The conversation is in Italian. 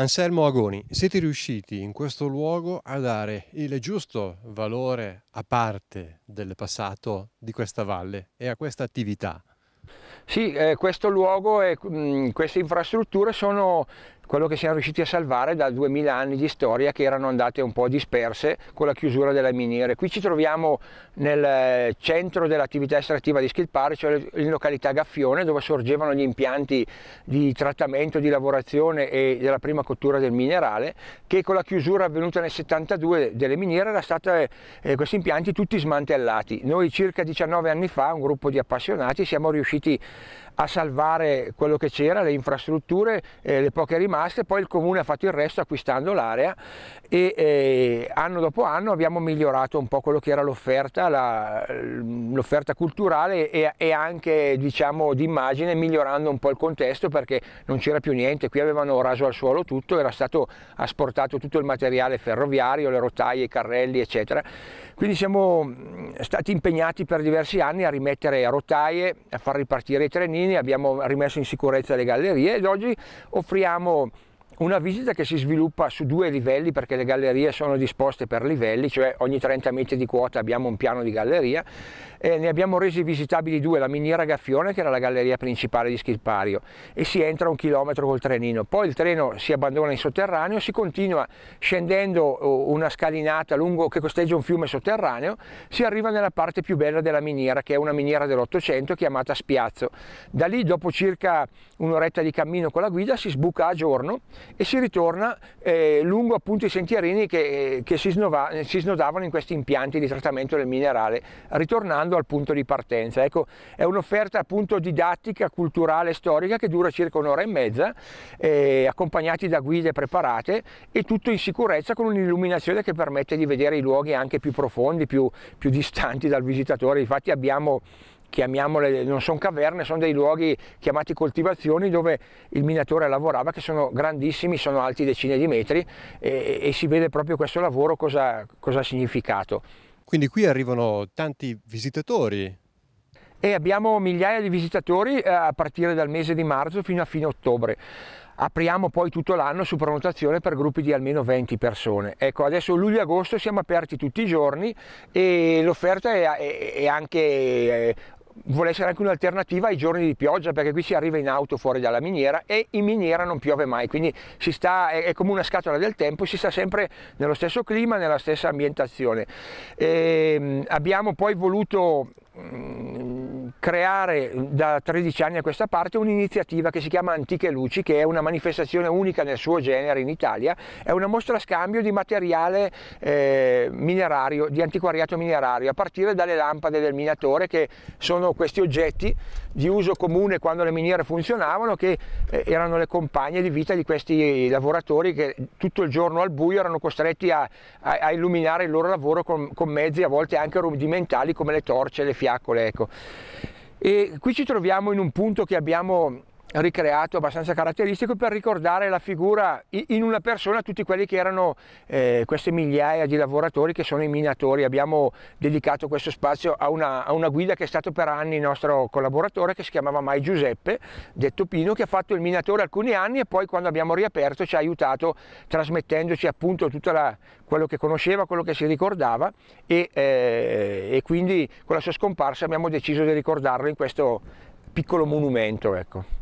Anselmo Agoni, siete riusciti in questo luogo a dare il giusto valore a parte del passato di questa valle e a questa attività? Sì, eh, questo luogo e mh, mm, queste infrastrutture sono quello che siamo riusciti a salvare da 2000 anni di storia che erano andate un po' disperse con la chiusura delle miniere. Qui ci troviamo nel eh, centro dell'attività estrattiva di Schilpari, cioè in località Gaffione, dove sorgevano gli impianti di trattamento, di lavorazione e della prima cottura del minerale, che con la chiusura avvenuta nel 72 delle miniere erano stati eh, questi impianti tutti smantellati. Noi circa 19 anni fa, un gruppo di appassionati, siamo riusciti a salvare quello che c'era, le infrastrutture, eh, le poche rimane, rimaste, poi il comune ha fatto il resto acquistando l'area e eh, anno dopo anno abbiamo migliorato un po' quello che era l'offerta, l'offerta culturale e, e anche diciamo di immagine migliorando un po' il contesto perché non c'era più niente, qui avevano raso al suolo tutto, era stato asportato tutto il materiale ferroviario, le rotaie, i carrelli eccetera. Quindi siamo stati impegnati per diversi anni a rimettere rotaie, a far ripartire i trenini, abbiamo rimesso in sicurezza le gallerie ed oggi offriamo una visita che si sviluppa su due livelli perché le gallerie sono disposte per livelli, cioè ogni 30 metri di quota abbiamo un piano di galleria e ne abbiamo resi visitabili due, la miniera Gaffione che era la galleria principale di Schilpario e si entra un chilometro col trenino, poi il treno si abbandona in sotterraneo, si continua scendendo uh, una scalinata lungo che costeggia un fiume sotterraneo, si arriva nella parte più bella della miniera che è una miniera dell'Ottocento chiamata Spiazzo. Da lì dopo circa un'oretta di cammino con la guida si sbuca a giorno e si ritorna eh, lungo appunto i sentierini che, eh, che si, snova, si, snodavano in questi impianti di trattamento del minerale, ritornando al punto di partenza. Ecco, è un'offerta appunto didattica, culturale, storica che dura circa un'ora e mezza, eh, accompagnati da guide preparate e tutto in sicurezza con un'illuminazione che permette di vedere i luoghi anche più profondi, più, più distanti dal visitatore. Infatti abbiamo chiamiamole, non sono caverne, sono dei luoghi chiamati coltivazioni dove il minatore lavorava, che sono grandissimi, sono alti decine di metri e, e si vede proprio questo lavoro cosa, cosa ha significato. Quindi qui arrivano tanti visitatori e abbiamo migliaia di visitatori eh, a partire dal mese di marzo fino a fine ottobre. Apriamo poi tutto l'anno su prenotazione per gruppi di almeno 20 persone. Ecco, adesso luglio agosto siamo aperti tutti i giorni e l'offerta è, è, è, anche eh, vuole essere anche un'alternativa ai giorni di pioggia perché qui si arriva in auto fuori dalla miniera e in miniera non piove mai quindi sta, è, è, come una scatola del tempo si sta sempre nello stesso clima nella stessa ambientazione e, ehm, abbiamo poi voluto mm, creare da 13 anni a questa parte un'iniziativa che si chiama Antiche Luci, che è una manifestazione unica nel suo genere in Italia, è una mostra a scambio di materiale eh, minerario, di antiquariato minerario, a partire dalle lampade del minatore, che sono questi oggetti di uso comune quando le miniere funzionavano, che eh, erano le compagne di vita di questi lavoratori che tutto il giorno al buio erano costretti a, a, a illuminare il loro lavoro con, con mezzi a volte anche rudimentali come le torce, le fiaccole. Ecco. E qui ci troviamo in un punto che abbiamo ricreato abbastanza caratteristico per ricordare la figura in una persona tutti quelli che erano eh, queste migliaia di lavoratori che sono i minatori. Abbiamo dedicato questo spazio a una, a una guida che è stato per anni il nostro collaboratore che si chiamava mai Giuseppe, detto Pino, che ha fatto il minatore alcuni anni e poi quando abbiamo riaperto ci ha aiutato trasmettendoci appunto tutto la, quello che conosceva, quello che si ricordava e, eh, e quindi con la sua scomparsa abbiamo deciso di ricordarlo in questo piccolo monumento. Ecco.